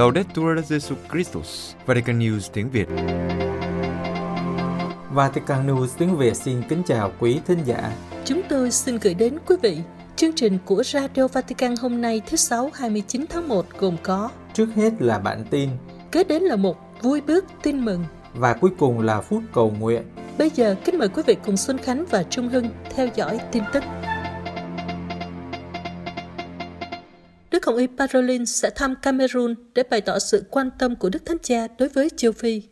Laudetur Jesu Christus, Vatican News tiếng Việt. Vatican News tiếng Việt xin kính chào quý thính giả. Chúng tôi xin gửi đến quý vị chương trình của Radio Vatican hôm nay thứ Sáu 29 tháng 1 gồm có Trước hết là bản tin Kế đến là một vui bước tin mừng Và cuối cùng là phút cầu nguyện Bây giờ kính mời quý vị cùng Xuân Khánh và Trung Hưng theo dõi tin tức Đức Hồng Y Parolin sẽ thăm Cameroon để bày tỏ sự quan tâm của Đức Thánh Cha đối với Châu Phi.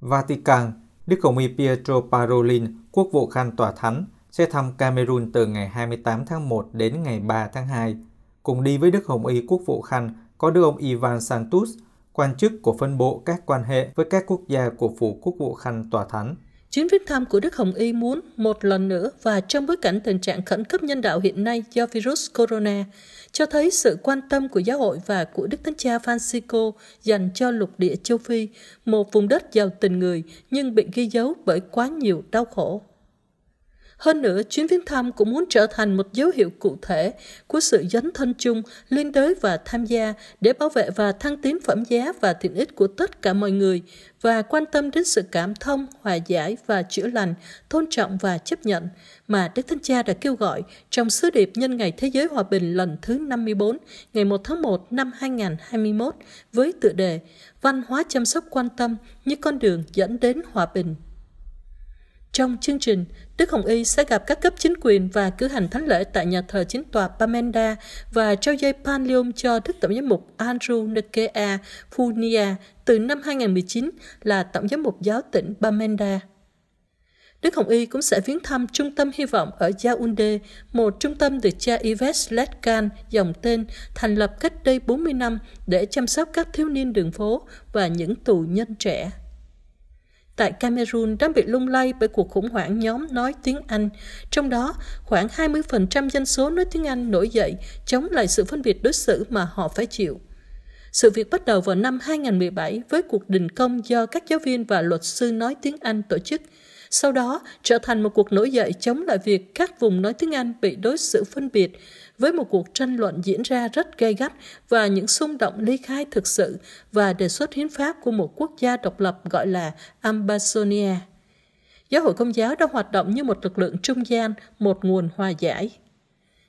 Vatican, Đức Hồng Y Pietro Parolin, quốc vụ khanh tòa thánh, sẽ thăm Cameroon từ ngày 28 tháng 1 đến ngày 3 tháng 2. Cùng đi với Đức Hồng Y quốc vụ khanh có Đức ông Ivan Santos, quan chức của phân bộ các quan hệ với các quốc gia của phủ quốc vụ khanh tòa thánh. Chuyến viếng thăm của Đức Hồng Y muốn một lần nữa và trong bối cảnh tình trạng khẩn cấp nhân đạo hiện nay do virus corona cho thấy sự quan tâm của giáo hội và của Đức Thánh Cha Francisco dành cho lục địa châu Phi, một vùng đất giàu tình người nhưng bị ghi dấu bởi quá nhiều đau khổ. Hơn nữa, chuyến viếng thăm cũng muốn trở thành một dấu hiệu cụ thể của sự dấn thân chung, liên đới và tham gia để bảo vệ và thăng tiến phẩm giá và tiện ích của tất cả mọi người và quan tâm đến sự cảm thông, hòa giải và chữa lành, tôn trọng và chấp nhận mà Đức Thánh Cha đã kêu gọi trong sứ điệp nhân ngày Thế giới Hòa bình lần thứ 54 ngày 1 tháng 1 năm 2021 với tựa đề Văn hóa chăm sóc quan tâm như con đường dẫn đến hòa bình. Trong chương trình, Đức Hồng Y sẽ gặp các cấp chính quyền và cử hành thánh lễ tại nhà thờ chính tòa Pamenda và trao dây Panlium cho Đức Tổng giám mục Andrew Nekea Funia từ năm 2019 là Tổng giám mục giáo tỉnh Pamenda. Đức Hồng Y cũng sẽ viếng thăm Trung tâm Hy vọng ở Yaounde một trung tâm được cha Yves Letkan dòng tên thành lập cách đây 40 năm để chăm sóc các thiếu niên đường phố và những tù nhân trẻ tại Cameroon đang bị lung lay bởi cuộc khủng hoảng nhóm nói tiếng Anh. Trong đó, khoảng 20% dân số nói tiếng Anh nổi dậy chống lại sự phân biệt đối xử mà họ phải chịu. Sự việc bắt đầu vào năm 2017 với cuộc đình công do các giáo viên và luật sư nói tiếng Anh tổ chức, sau đó trở thành một cuộc nổi dậy chống lại việc các vùng nói tiếng Anh bị đối xử phân biệt với một cuộc tranh luận diễn ra rất gay gắt và những xung động ly khai thực sự và đề xuất hiến pháp của một quốc gia độc lập gọi là Ambazonia. Giáo hội Công giáo đã hoạt động như một lực lượng trung gian, một nguồn hòa giải.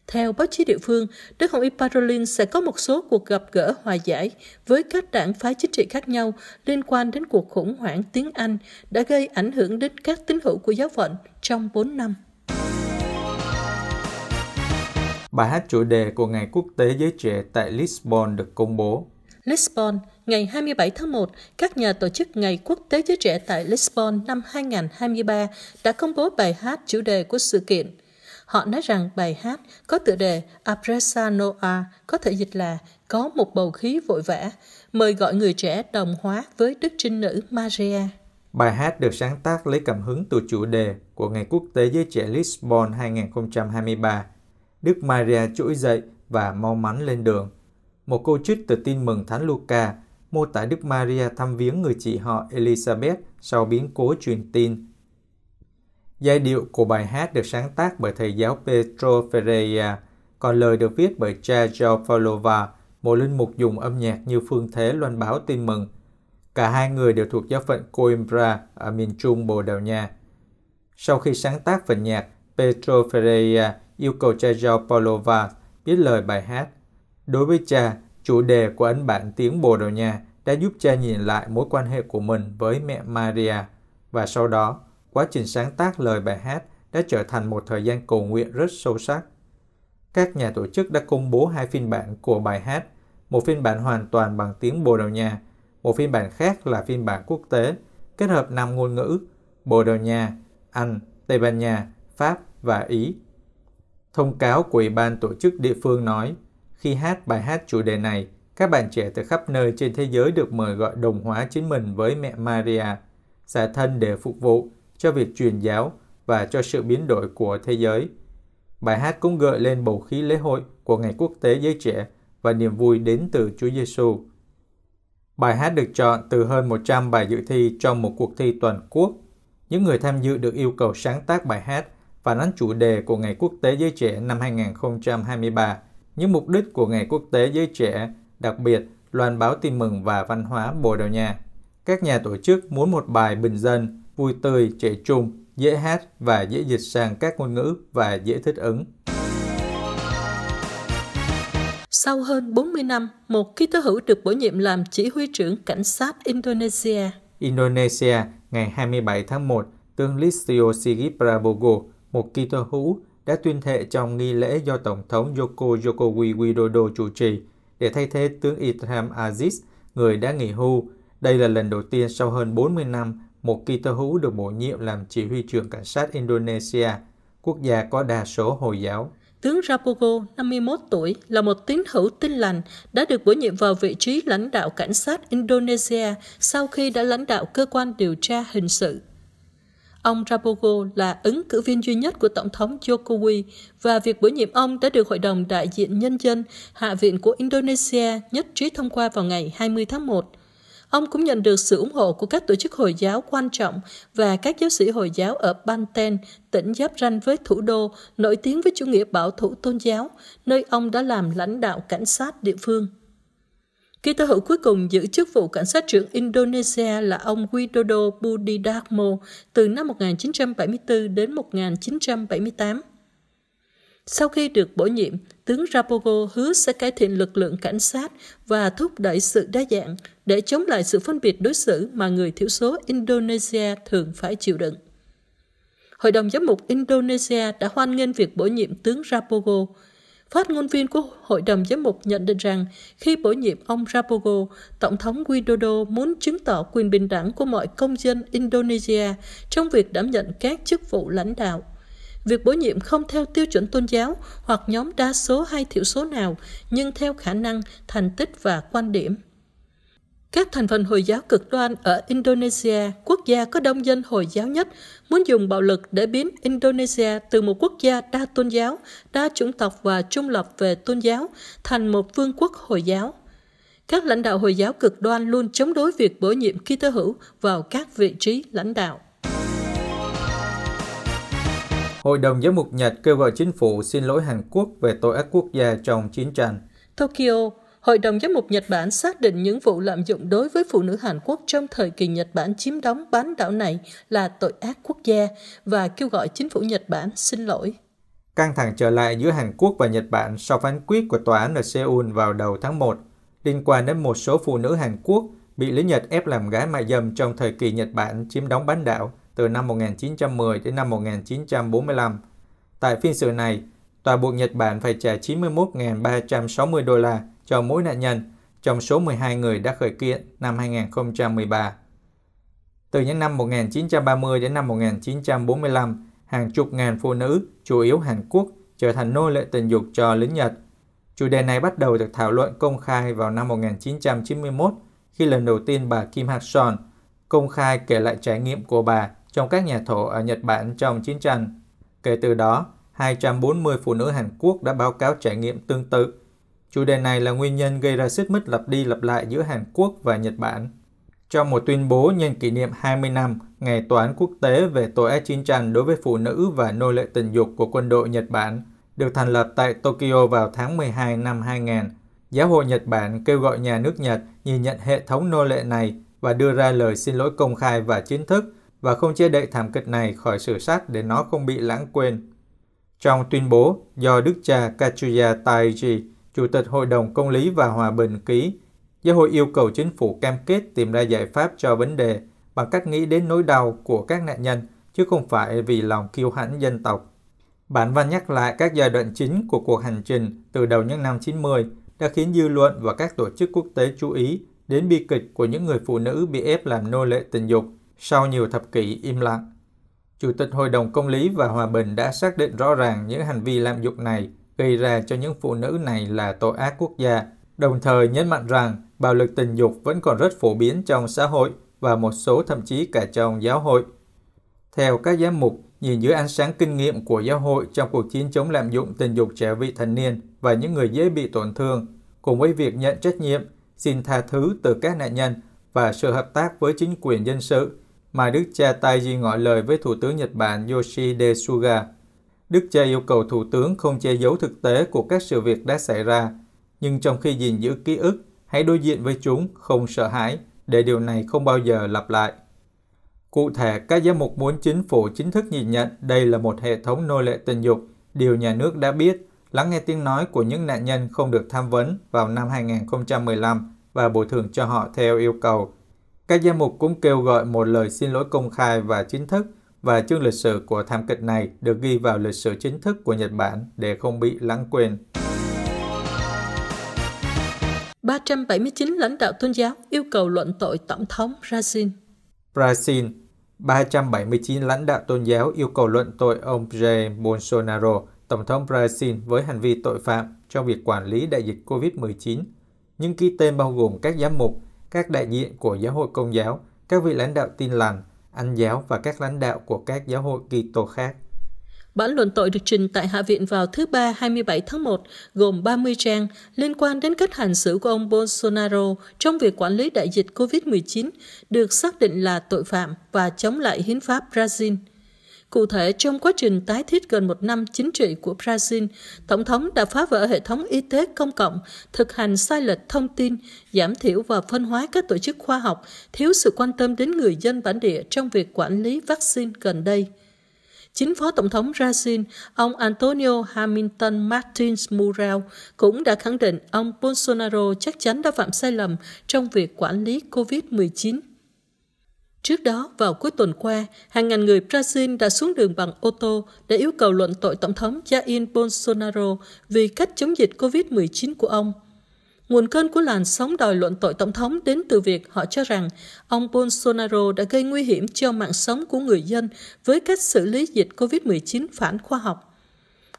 Theo báo chí địa phương, Đức Hồng Y Parolin sẽ có một số cuộc gặp gỡ hòa giải với các đảng phái chính trị khác nhau liên quan đến cuộc khủng hoảng tiếng Anh đã gây ảnh hưởng đến các tín hữu của giáo phận trong 4 năm. Bài hát chủ đề của Ngày Quốc tế Giới Trẻ tại Lisbon được công bố. Lisbon, ngày 27 tháng 1, các nhà tổ chức Ngày Quốc tế Giới Trẻ tại Lisbon năm 2023 đã công bố bài hát chủ đề của sự kiện. Họ nói rằng bài hát có tựa đề Apressa Noa có thể dịch là có một bầu khí vội vã, mời gọi người trẻ đồng hóa với Đức Trinh Nữ Maria. Bài hát được sáng tác lấy cảm hứng từ chủ đề của Ngày Quốc tế Giới Trẻ Lisbon 2023 Đức Maria trỗi dậy và mau mắn lên đường. Một câu trích từ tin mừng Thánh Luca mô tả Đức Maria thăm viếng người chị họ Elizabeth sau biến cố truyền tin. Giai điệu của bài hát được sáng tác bởi thầy giáo Petro Ferreira, còn lời được viết bởi cha Joe Paulova, một linh mục dùng âm nhạc như phương thế loan báo tin mừng. Cả hai người đều thuộc giáo phận Coimbra ở miền trung Bồ Đào Nha. Sau khi sáng tác phần nhạc, Petro Ferreira yêu cầu cha Jao Polova viết lời bài hát. Đối với cha, chủ đề của ấn bản tiếng Bồ Đào Nha đã giúp cha nhìn lại mối quan hệ của mình với mẹ Maria và sau đó, quá trình sáng tác lời bài hát đã trở thành một thời gian cầu nguyện rất sâu sắc. Các nhà tổ chức đã công bố hai phiên bản của bài hát, một phiên bản hoàn toàn bằng tiếng Bồ Đào Nha, một phiên bản khác là phiên bản quốc tế, kết hợp năm ngôn ngữ Bồ Đào Nha, Anh, Tây Ban Nha, Pháp và Ý Thông cáo của Ủy ban tổ chức địa phương nói, khi hát bài hát chủ đề này, các bạn trẻ từ khắp nơi trên thế giới được mời gọi đồng hóa chính mình với mẹ Maria, xả thân để phục vụ cho việc truyền giáo và cho sự biến đổi của thế giới. Bài hát cũng gợi lên bầu khí lễ hội của Ngày Quốc tế Giới Trẻ và niềm vui đến từ Chúa Giêsu. Bài hát được chọn từ hơn 100 bài dự thi trong một cuộc thi toàn quốc. Những người tham dự được yêu cầu sáng tác bài hát phản ánh chủ đề của Ngày Quốc tế Giới Trẻ năm 2023, những mục đích của Ngày Quốc tế Giới Trẻ, đặc biệt loan báo tin mừng và văn hóa Bồ Đào Nha. Các nhà tổ chức muốn một bài bình dân, vui tươi, trẻ trung, dễ hát và dễ dịch sang các ngôn ngữ và dễ thích ứng. Sau hơn 40 năm, một ký tố hữu được bổ nhiệm làm chỉ huy trưởng cảnh sát Indonesia. Indonesia ngày 27 tháng 1, tướng Listio Sigit Prabowo một Kitô hữu, đã tuyên thệ trong nghi lễ do Tổng thống Yoko Yokowi Widodo chủ trì để thay thế tướng Ibrahim Aziz, người đã nghỉ hưu. Đây là lần đầu tiên sau hơn 40 năm một Kitô hữu được bổ nhiệm làm chỉ huy trưởng cảnh sát Indonesia, quốc gia có đa số Hồi giáo. Tướng Rapogo, 51 tuổi, là một tín hữu tin lành, đã được bổ nhiệm vào vị trí lãnh đạo cảnh sát Indonesia sau khi đã lãnh đạo cơ quan điều tra hình sự Ông Rapogo là ứng cử viên duy nhất của Tổng thống Jokowi và việc bổ nhiệm ông đã được Hội đồng đại diện nhân dân Hạ viện của Indonesia nhất trí thông qua vào ngày 20 tháng 1. Ông cũng nhận được sự ủng hộ của các tổ chức Hồi giáo quan trọng và các giáo sĩ Hồi giáo ở Banten, tỉnh giáp ranh với thủ đô, nổi tiếng với chủ nghĩa bảo thủ tôn giáo, nơi ông đã làm lãnh đạo cảnh sát địa phương. Kỳ tơ hữu cuối cùng giữ chức vụ cảnh sát trưởng Indonesia là ông Widodo Budidakmo từ năm 1974 đến 1978. Sau khi được bổ nhiệm, tướng Rapogo hứa sẽ cải thiện lực lượng cảnh sát và thúc đẩy sự đa dạng để chống lại sự phân biệt đối xử mà người thiểu số Indonesia thường phải chịu đựng. Hội đồng giám mục Indonesia đã hoan nghênh việc bổ nhiệm tướng Rapogo, Phát ngôn viên của Hội đồng Giám mục nhận định rằng khi bổ nhiệm ông Rapogo, Tổng thống Widodo muốn chứng tỏ quyền bình đẳng của mọi công dân Indonesia trong việc đảm nhận các chức vụ lãnh đạo. Việc bổ nhiệm không theo tiêu chuẩn tôn giáo hoặc nhóm đa số hay thiểu số nào, nhưng theo khả năng, thành tích và quan điểm. Các thành phần Hồi giáo cực đoan ở Indonesia, quốc gia có đông dân Hồi giáo nhất, muốn dùng bạo lực để biến Indonesia từ một quốc gia đa tôn giáo, đa chủng tộc và trung lập về tôn giáo thành một vương quốc Hồi giáo. Các lãnh đạo Hồi giáo cực đoan luôn chống đối việc bổ nhiệm Kitô hữu vào các vị trí lãnh đạo. Hội đồng giáo mục Nhật kêu gọi chính phủ xin lỗi Hàn Quốc về tội ác quốc gia trong chiến tranh. Tokyo, Hội đồng Giám mục Nhật Bản xác định những vụ lạm dụng đối với phụ nữ Hàn Quốc trong thời kỳ Nhật Bản chiếm đóng bán đảo này là tội ác quốc gia và kêu gọi chính phủ Nhật Bản xin lỗi. Căng thẳng trở lại giữa Hàn Quốc và Nhật Bản sau phán quyết của tòa án ở Seoul vào đầu tháng 1 liên quan đến một số phụ nữ Hàn Quốc bị lính Nhật ép làm gái mại dâm trong thời kỳ Nhật Bản chiếm đóng bán đảo từ năm 1910 đến năm 1945. Tại phiên xử này, tòa buộc Nhật Bản phải trả 91.360 đô la cho mỗi nạn nhân trong số 12 người đã khởi kiện năm 2013. Từ những năm 1930 đến năm 1945, hàng chục ngàn phụ nữ, chủ yếu Hàn Quốc, trở thành nô lệ tình dục cho lính Nhật. Chủ đề này bắt đầu được thảo luận công khai vào năm 1991 khi lần đầu tiên bà Kim Hak Son công khai kể lại trải nghiệm của bà trong các nhà thổ ở Nhật Bản trong chiến tranh. Kể từ đó, 240 phụ nữ Hàn Quốc đã báo cáo trải nghiệm tương tự Chủ đề này là nguyên nhân gây ra xích mích lặp đi lặp lại giữa Hàn Quốc và Nhật Bản. Trong một tuyên bố nhân kỷ niệm 20 năm Ngày tòa án Quốc tế về tội ác chiến tranh đối với phụ nữ và nô lệ tình dục của quân đội Nhật Bản, được thành lập tại Tokyo vào tháng 12 năm 2000, Giáo hội Nhật Bản kêu gọi nhà nước Nhật nhìn nhận hệ thống nô lệ này và đưa ra lời xin lỗi công khai và chính thức và không che đậy thảm kịch này khỏi sử sách để nó không bị lãng quên. Trong tuyên bố do Đức cha Katsuya Taiji, Chủ tịch Hội đồng Công lý và Hòa bình ký. Giáo hội yêu cầu chính phủ cam kết tìm ra giải pháp cho vấn đề bằng cách nghĩ đến nỗi đau của các nạn nhân, chứ không phải vì lòng kiêu hãnh dân tộc. Bản văn nhắc lại các giai đoạn chính của cuộc hành trình từ đầu những năm 90 đã khiến dư luận và các tổ chức quốc tế chú ý đến bi kịch của những người phụ nữ bị ép làm nô lệ tình dục sau nhiều thập kỷ im lặng. Chủ tịch Hội đồng Công lý và Hòa bình đã xác định rõ ràng những hành vi lạm dụng này gây ra cho những phụ nữ này là tội ác quốc gia, đồng thời nhấn mạnh rằng bạo lực tình dục vẫn còn rất phổ biến trong xã hội và một số thậm chí cả trong giáo hội. Theo các giám mục, nhìn dưới ánh sáng kinh nghiệm của giáo hội trong cuộc chiến chống lạm dụng tình dục trẻ vị thành niên và những người dễ bị tổn thương, cùng với việc nhận trách nhiệm, xin tha thứ từ các nạn nhân và sự hợp tác với chính quyền dân sự, mà Đức cha Taiji ngỏ lời với Thủ tướng Nhật Bản Yoshihide Suga Đức cha yêu cầu Thủ tướng không che giấu thực tế của các sự việc đã xảy ra, nhưng trong khi gìn giữ ký ức, hãy đối diện với chúng không sợ hãi để điều này không bao giờ lặp lại. Cụ thể, các giám mục muốn chính phủ chính thức nhìn nhận đây là một hệ thống nô lệ tình dục, điều nhà nước đã biết, lắng nghe tiếng nói của những nạn nhân không được tham vấn vào năm 2015 và bồi thường cho họ theo yêu cầu. Các giám mục cũng kêu gọi một lời xin lỗi công khai và chính thức và chương lịch sử của thảm kịch này được ghi vào lịch sử chính thức của Nhật Bản để không bị lãng quên. 379 lãnh đạo tôn giáo yêu cầu luận tội Tổng thống Brazil. Brazil 379 lãnh đạo tôn giáo yêu cầu luận tội ông Jair Bolsonaro, Tổng thống Brazil với hành vi tội phạm trong việc quản lý đại dịch COVID-19. Những ký tên bao gồm các giám mục, các đại diện của giáo hội công giáo, các vị lãnh đạo tin lành, anh giáo và các lãnh đạo của các giáo hội Kitô khác. Bản luận tội được trình tại Hạ viện vào thứ Ba 27 tháng 1, gồm 30 trang, liên quan đến cách hành xử của ông Bolsonaro trong việc quản lý đại dịch COVID-19, được xác định là tội phạm và chống lại hiến pháp Brazil – Cụ thể, trong quá trình tái thiết gần một năm chính trị của Brazil, Tổng thống đã phá vỡ hệ thống y tế công cộng, thực hành sai lệch thông tin, giảm thiểu và phân hóa các tổ chức khoa học, thiếu sự quan tâm đến người dân bản địa trong việc quản lý vaccine gần đây. Chính Phó Tổng thống Brazil, ông Antonio Hamilton Martins Mural, cũng đã khẳng định ông Bolsonaro chắc chắn đã phạm sai lầm trong việc quản lý COVID-19. Trước đó, vào cuối tuần qua, hàng ngàn người Brazil đã xuống đường bằng ô tô để yêu cầu luận tội Tổng thống Jair Bolsonaro vì cách chống dịch COVID-19 của ông. Nguồn cơn của làn sóng đòi luận tội Tổng thống đến từ việc họ cho rằng ông Bolsonaro đã gây nguy hiểm cho mạng sống của người dân với cách xử lý dịch COVID-19 phản khoa học.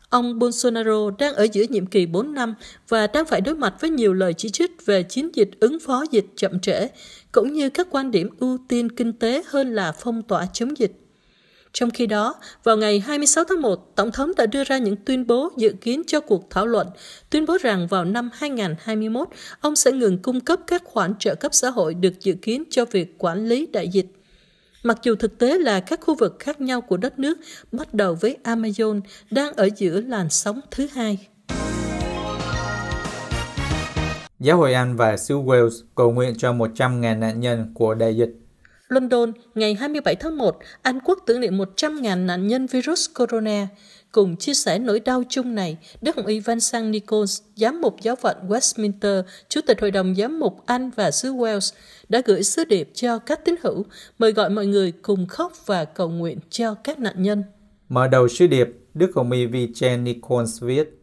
Ông Bolsonaro đang ở giữa nhiệm kỳ 4 năm và đang phải đối mặt với nhiều lời chỉ trích về chiến dịch ứng phó dịch chậm trễ, cũng như các quan điểm ưu tiên kinh tế hơn là phong tỏa chống dịch. Trong khi đó, vào ngày 26 tháng 1, Tổng thống đã đưa ra những tuyên bố dự kiến cho cuộc thảo luận, tuyên bố rằng vào năm 2021, ông sẽ ngừng cung cấp các khoản trợ cấp xã hội được dự kiến cho việc quản lý đại dịch. Mặc dù thực tế là các khu vực khác nhau của đất nước, bắt đầu với Amazon, đang ở giữa làn sóng thứ hai. Giáo hội Anh và xứ Wales cầu nguyện cho 100.000 nạn nhân của đại dịch. London, ngày 27 tháng 1, Anh Quốc tưởng niệm 100.000 nạn nhân virus corona. Cùng chia sẻ nỗi đau chung này, Đức Hồng Y Văn Sang Nichols, giám mục giáo phận Westminster, Chủ tịch Hội đồng Giám mục Anh và xứ Wales, đã gửi sứ điệp cho các tín hữu, mời gọi mọi người cùng khóc và cầu nguyện cho các nạn nhân. Mở đầu sứ điệp, Đức Hồng Y Vincent Nichols viết,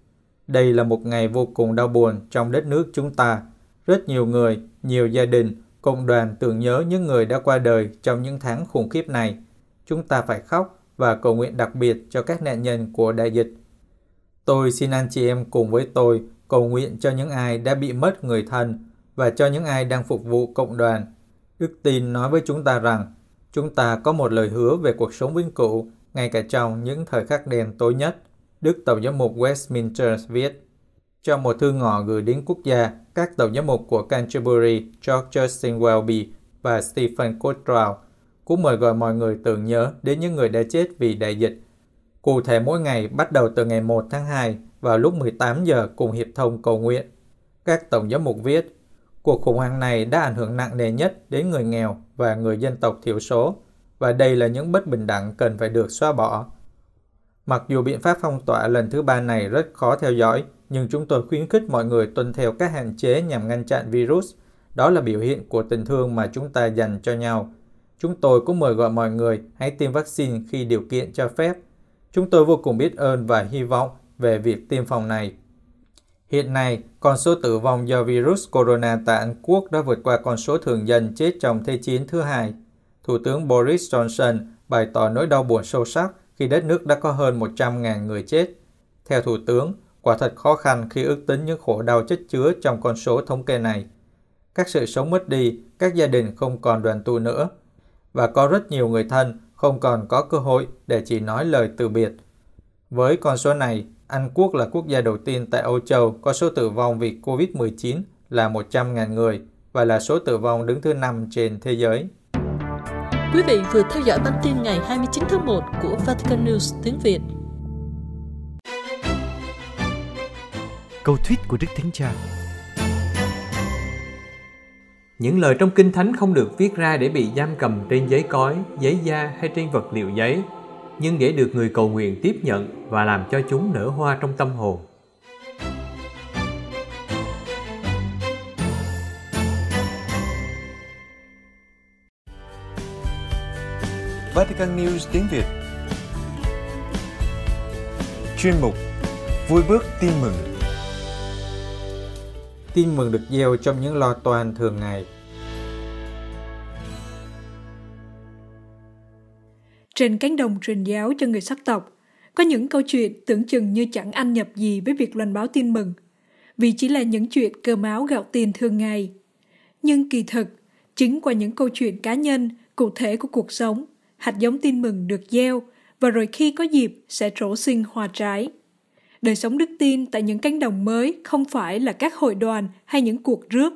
đây là một ngày vô cùng đau buồn trong đất nước chúng ta. Rất nhiều người, nhiều gia đình, cộng đoàn tưởng nhớ những người đã qua đời trong những tháng khủng khiếp này. Chúng ta phải khóc và cầu nguyện đặc biệt cho các nạn nhân của đại dịch. Tôi xin anh chị em cùng với tôi cầu nguyện cho những ai đã bị mất người thân và cho những ai đang phục vụ cộng đoàn. Đức tin nói với chúng ta rằng chúng ta có một lời hứa về cuộc sống vĩnh cửu ngay cả trong những thời khắc đen tối nhất. Đức Tổng giám mục Westminster viết trong một thư ngỏ gửi đến quốc gia, các tổng giám mục của Canterbury, George Justin Welby và Stephen Cottrell cũng mời gọi mọi người tưởng nhớ đến những người đã chết vì đại dịch. Cụ thể mỗi ngày bắt đầu từ ngày 1 tháng 2 vào lúc 18 giờ cùng hiệp thông cầu nguyện. Các tổng giám mục viết, cuộc khủng hoảng này đã ảnh hưởng nặng nề nhất đến người nghèo và người dân tộc thiểu số, và đây là những bất bình đẳng cần phải được xóa bỏ. Mặc dù biện pháp phong tỏa lần thứ ba này rất khó theo dõi, nhưng chúng tôi khuyến khích mọi người tuân theo các hạn chế nhằm ngăn chặn virus. Đó là biểu hiện của tình thương mà chúng ta dành cho nhau. Chúng tôi cũng mời gọi mọi người hãy tiêm vaccine khi điều kiện cho phép. Chúng tôi vô cùng biết ơn và hy vọng về việc tiêm phòng này. Hiện nay, con số tử vong do virus corona tại Anh Quốc đã vượt qua con số thường dân chết trong Thế chiến thứ hai. Thủ tướng Boris Johnson bày tỏ nỗi đau buồn sâu sắc khi đất nước đã có hơn 100.000 người chết. Theo Thủ tướng, quả thật khó khăn khi ước tính những khổ đau chất chứa trong con số thống kê này. Các sự sống mất đi, các gia đình không còn đoàn tụ nữa. Và có rất nhiều người thân không còn có cơ hội để chỉ nói lời từ biệt. Với con số này, Anh Quốc là quốc gia đầu tiên tại Âu Châu có số tử vong vì COVID-19 là 100.000 người và là số tử vong đứng thứ 5 trên thế giới. Quý vị vừa theo dõi bản tin ngày 29 tháng 1 của Vatican News tiếng Việt. Câu thuyết của Đức Thánh Cha Những lời trong Kinh Thánh không được viết ra để bị giam cầm trên giấy cói, giấy da hay trên vật liệu giấy, nhưng để được người cầu nguyện tiếp nhận và làm cho chúng nở hoa trong tâm hồn. Vatican News tiếng Việt. Chuyên mục Vui bước tin mừng. Tin mừng được gieo trong những lo toan thường ngày. Trên cánh đồng truyền giáo cho người sắc tộc, có những câu chuyện tưởng chừng như chẳng ăn nhập gì với việc loan báo tin mừng, vì chỉ là những chuyện cơ máu gạo tiền thường ngày. Nhưng kỳ thực, chính qua những câu chuyện cá nhân, cụ thể của cuộc sống hạt giống tin mừng được gieo và rồi khi có dịp sẽ trổ sinh hoa trái. Đời sống đức tin tại những cánh đồng mới không phải là các hội đoàn hay những cuộc rước,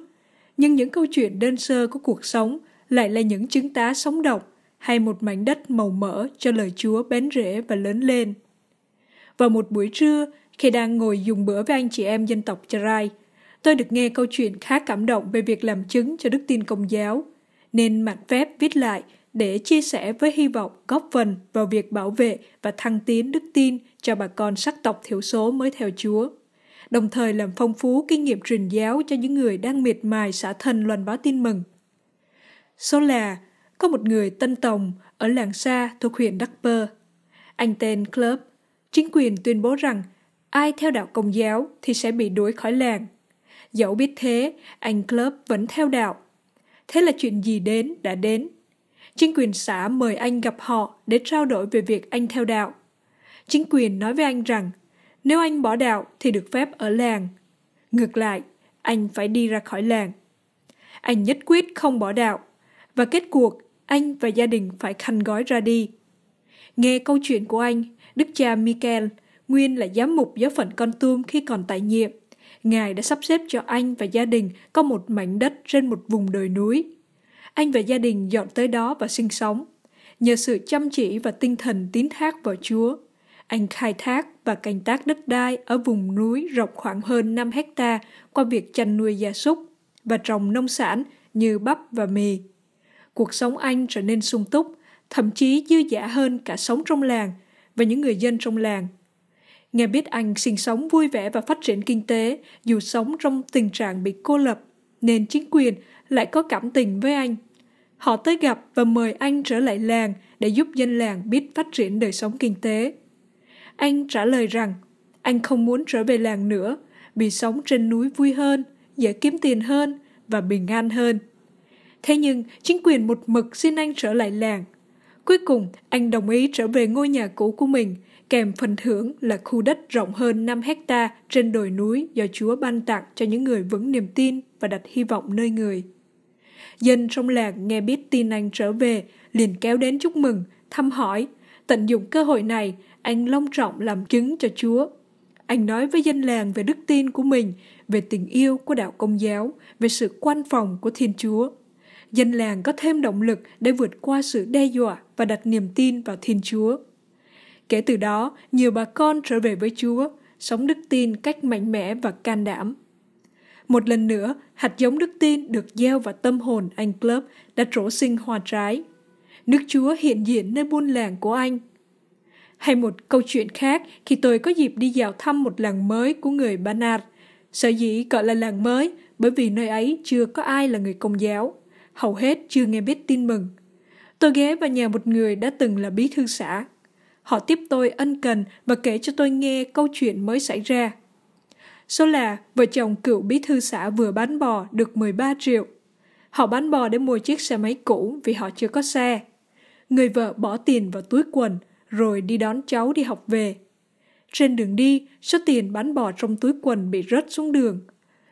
nhưng những câu chuyện đơn sơ của cuộc sống lại là những chứng tá sống động hay một mảnh đất màu mỡ cho lời Chúa bén rễ và lớn lên. Vào một buổi trưa, khi đang ngồi dùng bữa với anh chị em dân tộc Charai, tôi được nghe câu chuyện khá cảm động về việc làm chứng cho đức tin công giáo, nên mạnh phép viết lại – để chia sẻ với hy vọng góp phần vào việc bảo vệ và thăng tiến đức tin cho bà con sắc tộc thiểu số mới theo Chúa, đồng thời làm phong phú kinh nghiệm truyền giáo cho những người đang miệt mài xã thân loan báo tin mừng. Số là có một người tân tòng ở làng xa thuộc huyện Đắc Pơ. Anh tên Club. Chính quyền tuyên bố rằng ai theo đạo Công giáo thì sẽ bị đuổi khỏi làng. Dẫu biết thế, anh Club vẫn theo đạo. Thế là chuyện gì đến đã đến Chính quyền xã mời anh gặp họ để trao đổi về việc anh theo đạo. Chính quyền nói với anh rằng nếu anh bỏ đạo thì được phép ở làng. Ngược lại, anh phải đi ra khỏi làng. Anh nhất quyết không bỏ đạo và kết cuộc anh và gia đình phải khăn gói ra đi. Nghe câu chuyện của anh, đức cha Michael, nguyên là giám mục giáo phận Con Tum khi còn tại nhiệm, Ngài đã sắp xếp cho anh và gia đình có một mảnh đất trên một vùng đồi núi anh và gia đình dọn tới đó và sinh sống. Nhờ sự chăm chỉ và tinh thần tín thác vào Chúa, anh khai thác và canh tác đất đai ở vùng núi rộng khoảng hơn 5 hecta qua việc chăn nuôi gia súc và trồng nông sản như bắp và mì. Cuộc sống anh trở nên sung túc, thậm chí dư dả hơn cả sống trong làng và những người dân trong làng. Nghe biết anh sinh sống vui vẻ và phát triển kinh tế dù sống trong tình trạng bị cô lập, nên chính quyền lại có cảm tình với anh. Họ tới gặp và mời anh trở lại làng để giúp dân làng biết phát triển đời sống kinh tế. Anh trả lời rằng anh không muốn trở về làng nữa vì sống trên núi vui hơn, dễ kiếm tiền hơn và bình an hơn. Thế nhưng, chính quyền một mực xin anh trở lại làng. Cuối cùng, anh đồng ý trở về ngôi nhà cũ của mình, kèm phần thưởng là khu đất rộng hơn 5 hecta trên đồi núi do Chúa ban tặng cho những người vững niềm tin và đặt hy vọng nơi người dân trong làng nghe biết tin anh trở về, liền kéo đến chúc mừng, thăm hỏi. Tận dụng cơ hội này, anh long trọng làm chứng cho Chúa. Anh nói với dân làng về đức tin của mình, về tình yêu của đạo công giáo, về sự quan phòng của Thiên Chúa. Dân làng có thêm động lực để vượt qua sự đe dọa và đặt niềm tin vào Thiên Chúa. Kể từ đó, nhiều bà con trở về với Chúa, sống đức tin cách mạnh mẽ và can đảm. Một lần nữa, hạt giống đức tin được gieo vào tâm hồn anh Club đã trổ sinh hoa trái. Nước Chúa hiện diện nơi buôn làng của anh. Hay một câu chuyện khác khi tôi có dịp đi dạo thăm một làng mới của người Banat. Sở dĩ gọi là làng mới bởi vì nơi ấy chưa có ai là người công giáo. Hầu hết chưa nghe biết tin mừng. Tôi ghé vào nhà một người đã từng là bí thư xã. Họ tiếp tôi ân cần và kể cho tôi nghe câu chuyện mới xảy ra – Số là vợ chồng cựu bí thư xã vừa bán bò được 13 triệu. Họ bán bò để mua chiếc xe máy cũ vì họ chưa có xe. Người vợ bỏ tiền vào túi quần rồi đi đón cháu đi học về. Trên đường đi, số tiền bán bò trong túi quần bị rớt xuống đường.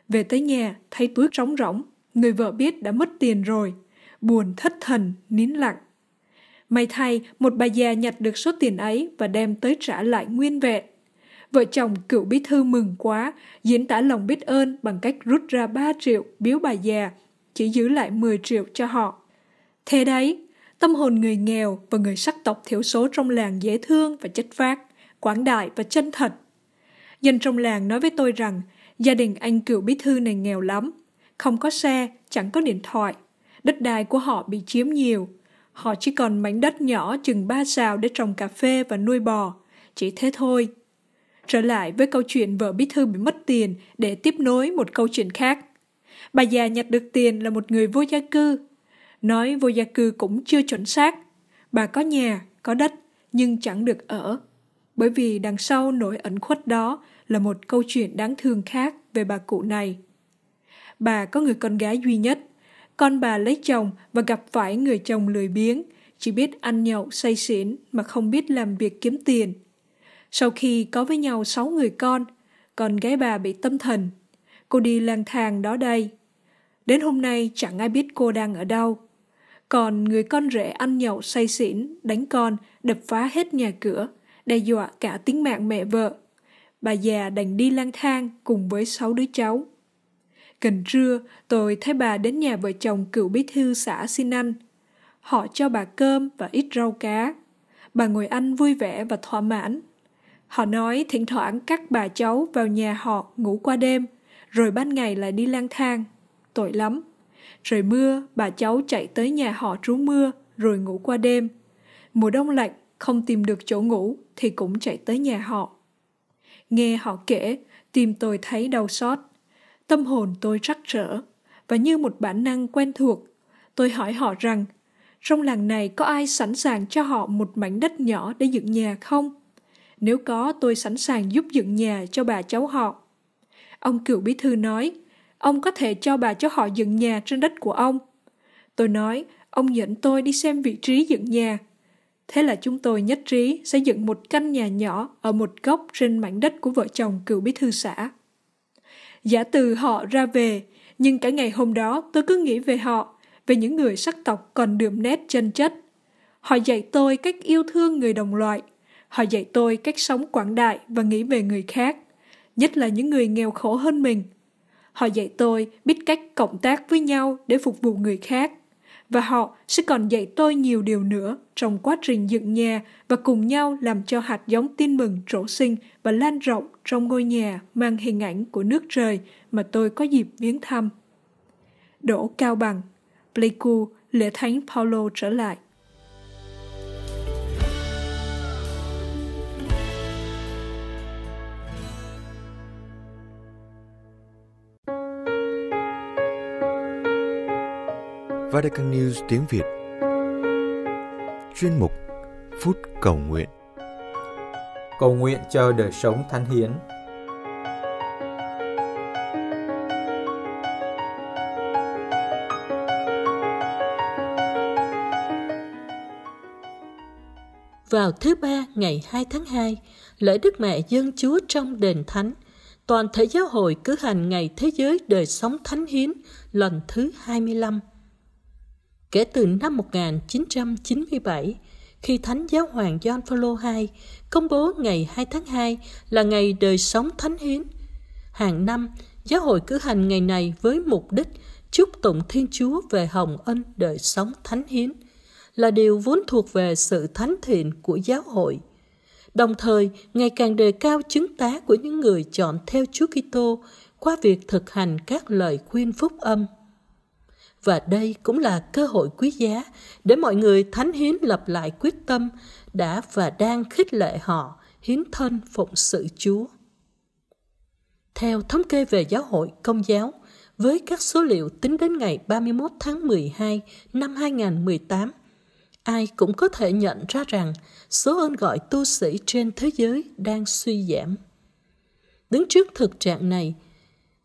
Về tới nhà, thấy túi trống rỗng, người vợ biết đã mất tiền rồi. Buồn thất thần, nín lặng. May thay, một bà già nhặt được số tiền ấy và đem tới trả lại nguyên vẹn. Vợ chồng cựu bí thư mừng quá, diễn tả lòng biết ơn bằng cách rút ra 3 triệu biếu bà già, chỉ giữ lại 10 triệu cho họ. Thế đấy, tâm hồn người nghèo và người sắc tộc thiểu số trong làng dễ thương và chất phác, quảng đại và chân thật. Dân trong làng nói với tôi rằng, gia đình anh cựu bí thư này nghèo lắm, không có xe, chẳng có điện thoại. Đất đai của họ bị chiếm nhiều, họ chỉ còn mảnh đất nhỏ chừng ba sào để trồng cà phê và nuôi bò, chỉ thế thôi trở lại với câu chuyện vợ bí thư bị mất tiền để tiếp nối một câu chuyện khác. Bà già nhặt được tiền là một người vô gia cư. Nói vô gia cư cũng chưa chuẩn xác. Bà có nhà, có đất, nhưng chẳng được ở. Bởi vì đằng sau nỗi ẩn khuất đó là một câu chuyện đáng thương khác về bà cụ này. Bà có người con gái duy nhất. Con bà lấy chồng và gặp phải người chồng lười biếng, chỉ biết ăn nhậu say xỉn mà không biết làm việc kiếm tiền – sau khi có với nhau 6 người con, con gái bà bị tâm thần. Cô đi lang thang đó đây. Đến hôm nay chẳng ai biết cô đang ở đâu. Còn người con rể ăn nhậu say xỉn, đánh con, đập phá hết nhà cửa, đe dọa cả tính mạng mẹ vợ. Bà già đành đi lang thang cùng với sáu đứa cháu. Gần trưa, tôi thấy bà đến nhà vợ chồng cựu bí thư xã xin ăn. Họ cho bà cơm và ít rau cá. Bà ngồi ăn vui vẻ và thỏa mãn. Họ nói thỉnh thoảng các bà cháu vào nhà họ ngủ qua đêm, rồi ban ngày lại đi lang thang. Tội lắm. Trời mưa, bà cháu chạy tới nhà họ trú mưa, rồi ngủ qua đêm. Mùa đông lạnh, không tìm được chỗ ngủ thì cũng chạy tới nhà họ. Nghe họ kể, tìm tôi thấy đau xót. Tâm hồn tôi rắc rỡ, và như một bản năng quen thuộc, tôi hỏi họ rằng trong làng này có ai sẵn sàng cho họ một mảnh đất nhỏ để dựng nhà không? nếu có tôi sẵn sàng giúp dựng nhà cho bà cháu họ ông cựu bí thư nói ông có thể cho bà cháu họ dựng nhà trên đất của ông tôi nói ông dẫn tôi đi xem vị trí dựng nhà thế là chúng tôi nhất trí sẽ dựng một căn nhà nhỏ ở một góc trên mảnh đất của vợ chồng cựu bí thư xã giả từ họ ra về nhưng cả ngày hôm đó tôi cứ nghĩ về họ về những người sắc tộc còn đượm nét chân chất họ dạy tôi cách yêu thương người đồng loại Họ dạy tôi cách sống quảng đại và nghĩ về người khác, nhất là những người nghèo khổ hơn mình. Họ dạy tôi biết cách cộng tác với nhau để phục vụ người khác. Và họ sẽ còn dạy tôi nhiều điều nữa trong quá trình dựng nhà và cùng nhau làm cho hạt giống tin mừng trổ sinh và lan rộng trong ngôi nhà mang hình ảnh của nước trời mà tôi có dịp viếng thăm. Đỗ Cao Bằng, Pleiku, lễ thánh Paulo trở lại. Vatican News tiếng Việt Chuyên mục Phút Cầu Nguyện Cầu nguyện cho đời sống thánh hiến Vào thứ ba ngày 2 tháng 2, lễ Đức Mẹ Dân Chúa trong Đền Thánh – toàn thể giáo hội cử hành Ngày Thế giới Đời Sống Thánh Hiến lần thứ 25. Kể từ năm 1997, khi Thánh Giáo Hoàng John Paul II công bố ngày 2 tháng 2 là ngày đời sống thánh hiến. Hàng năm, giáo hội cử hành ngày này với mục đích chúc tụng Thiên Chúa về hồng ân đời sống thánh hiến, là điều vốn thuộc về sự thánh thiện của giáo hội. Đồng thời, ngày càng đề cao chứng tá của những người chọn theo Chúa Kitô qua việc thực hành các lời khuyên phúc âm và đây cũng là cơ hội quý giá để mọi người thánh hiến lập lại quyết tâm đã và đang khích lệ họ hiến thân phụng sự Chúa. Theo thống kê về giáo hội công giáo, với các số liệu tính đến ngày 31 tháng 12 năm 2018, ai cũng có thể nhận ra rằng số ơn gọi tu sĩ trên thế giới đang suy giảm. Đứng trước thực trạng này,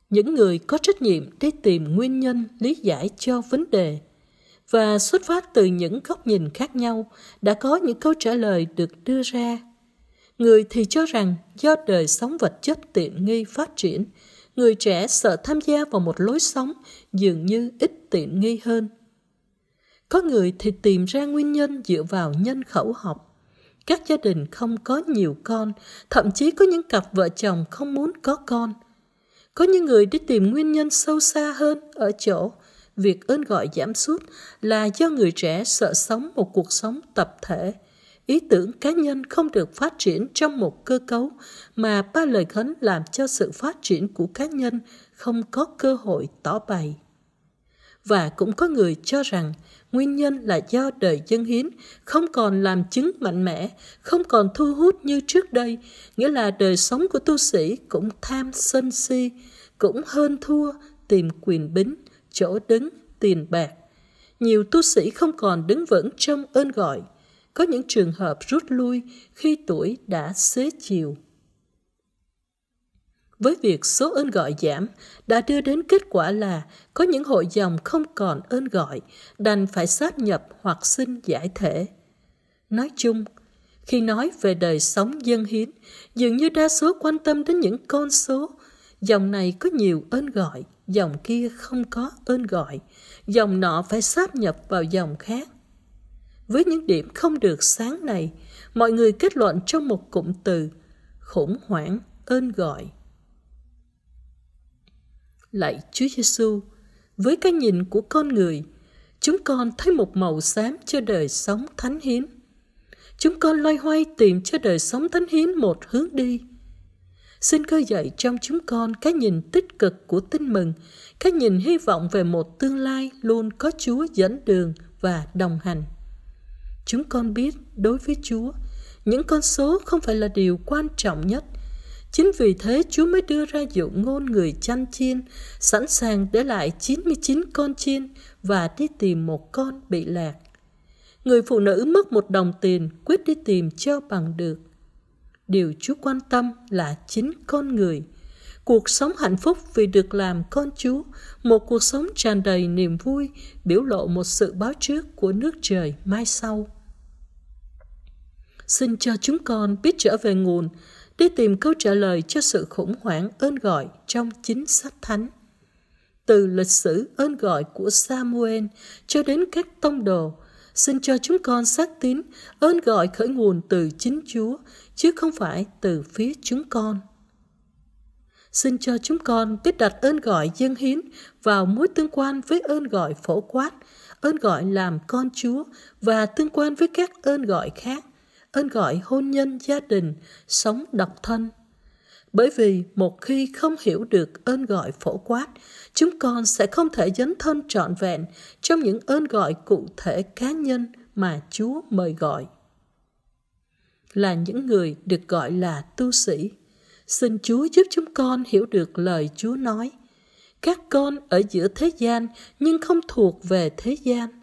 những người có trách nhiệm đi tìm nguyên nhân lý giải cho vấn đề và xuất phát từ những góc nhìn khác nhau đã có những câu trả lời được đưa ra người thì cho rằng do đời sống vật chất tiện nghi phát triển người trẻ sợ tham gia vào một lối sống dường như ít tiện nghi hơn có người thì tìm ra nguyên nhân dựa vào nhân khẩu học các gia đình không có nhiều con thậm chí có những cặp vợ chồng không muốn có con có những người đi tìm nguyên nhân sâu xa hơn ở chỗ việc ơn gọi giảm sút là do người trẻ sợ sống một cuộc sống tập thể. Ý tưởng cá nhân không được phát triển trong một cơ cấu mà ba lời khấn làm cho sự phát triển của cá nhân không có cơ hội tỏ bày. Và cũng có người cho rằng Nguyên nhân là do đời dân hiến không còn làm chứng mạnh mẽ, không còn thu hút như trước đây, nghĩa là đời sống của tu sĩ cũng tham sân si, cũng hơn thua tìm quyền bính, chỗ đứng, tiền bạc. Nhiều tu sĩ không còn đứng vững trong ơn gọi. Có những trường hợp rút lui khi tuổi đã xế chiều với việc số ơn gọi giảm đã đưa đến kết quả là có những hội dòng không còn ơn gọi, đành phải sát nhập hoặc xin giải thể. Nói chung, khi nói về đời sống dân hiến, dường như đa số quan tâm đến những con số. Dòng này có nhiều ơn gọi, dòng kia không có ơn gọi, dòng nọ phải sáp nhập vào dòng khác. Với những điểm không được sáng này, mọi người kết luận trong một cụm từ khủng hoảng ơn gọi lạy Chúa Giêsu. Với cái nhìn của con người, chúng con thấy một màu xám cho đời sống thánh hiến. Chúng con loay hoay tìm cho đời sống thánh hiến một hướng đi. Xin cơ dạy trong chúng con cái nhìn tích cực của tin mừng, cái nhìn hy vọng về một tương lai luôn có Chúa dẫn đường và đồng hành. Chúng con biết đối với Chúa, những con số không phải là điều quan trọng nhất Chính vì thế Chúa mới đưa ra dụ ngôn người chăn chiên, sẵn sàng để lại 99 con chiên và đi tìm một con bị lạc. Người phụ nữ mất một đồng tiền quyết đi tìm cho bằng được. Điều Chúa quan tâm là chính con người. Cuộc sống hạnh phúc vì được làm con Chúa, một cuộc sống tràn đầy niềm vui, biểu lộ một sự báo trước của nước trời mai sau. Xin cho chúng con biết trở về nguồn, để tìm câu trả lời cho sự khủng hoảng ơn gọi trong chính sách thánh. Từ lịch sử ơn gọi của Samuel cho đến các tông đồ, xin cho chúng con xác tín ơn gọi khởi nguồn từ chính Chúa chứ không phải từ phía chúng con. Xin cho chúng con biết đặt ơn gọi dân hiến vào mối tương quan với ơn gọi phổ quát, ơn gọi làm con Chúa và tương quan với các ơn gọi khác ơn gọi hôn nhân gia đình, sống độc thân. Bởi vì một khi không hiểu được ơn gọi phổ quát, chúng con sẽ không thể dấn thân trọn vẹn trong những ơn gọi cụ thể cá nhân mà Chúa mời gọi. Là những người được gọi là tu sĩ, xin Chúa giúp chúng con hiểu được lời Chúa nói. Các con ở giữa thế gian nhưng không thuộc về thế gian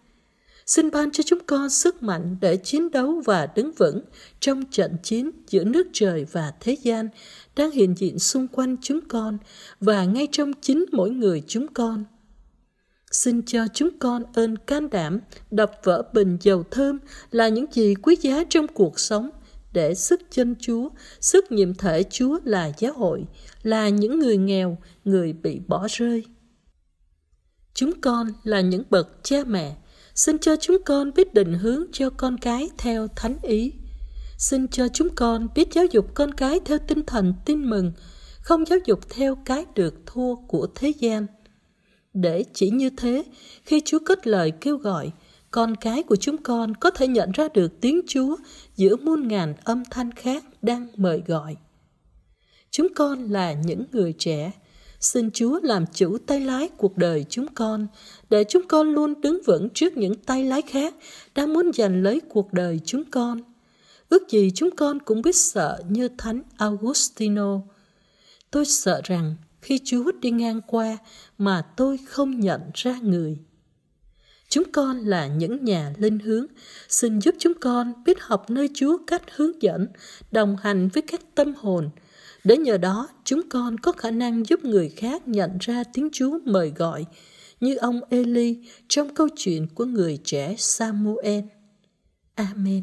xin ban cho chúng con sức mạnh để chiến đấu và đứng vững trong trận chiến giữa nước trời và thế gian đang hiện diện xung quanh chúng con và ngay trong chính mỗi người chúng con. Xin cho chúng con ơn can đảm, đập vỡ bình dầu thơm là những gì quý giá trong cuộc sống để sức chân Chúa, sức nhiệm thể Chúa là giáo hội, là những người nghèo, người bị bỏ rơi. Chúng con là những bậc cha mẹ, Xin cho chúng con biết định hướng cho con cái theo thánh ý. Xin cho chúng con biết giáo dục con cái theo tinh thần tin mừng, không giáo dục theo cái được thua của thế gian. Để chỉ như thế, khi Chúa kết lời kêu gọi, con cái của chúng con có thể nhận ra được tiếng Chúa giữa muôn ngàn âm thanh khác đang mời gọi. Chúng con là những người trẻ, Xin Chúa làm chủ tay lái cuộc đời chúng con, để chúng con luôn đứng vững trước những tay lái khác đang muốn giành lấy cuộc đời chúng con. Ước gì chúng con cũng biết sợ như Thánh Augustino. Tôi sợ rằng khi Chúa đi ngang qua mà tôi không nhận ra người. Chúng con là những nhà linh hướng, xin giúp chúng con biết học nơi Chúa cách hướng dẫn, đồng hành với các tâm hồn, để nhờ đó, chúng con có khả năng giúp người khác nhận ra tiếng Chúa mời gọi, như ông Eli trong câu chuyện của người trẻ Samuel. Amen.